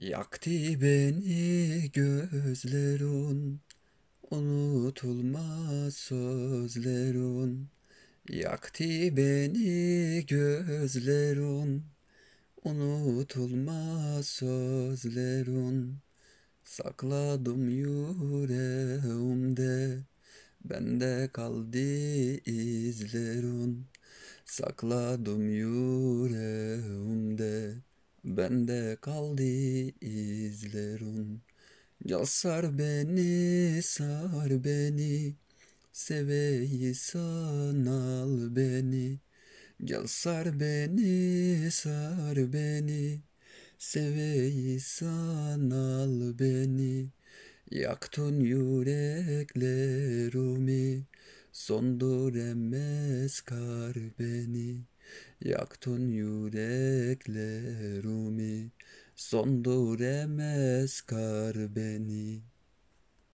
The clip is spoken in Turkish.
Yaktı beni gözlerun Unutulmaz sözlerun Yaktı beni gözlerun Unutulmaz sözlerun Sakladım yüreğimde Bende kaldı izlerun Sakladım yüreğimde Bende kaldı izlerun Gel sar beni sar beni Seveyi sanal beni Gel sar beni sar beni Seveyi sanal beni Yaktın yürekler Son duremez kar beni Yaktın yüreklerimi Son duremez kar beni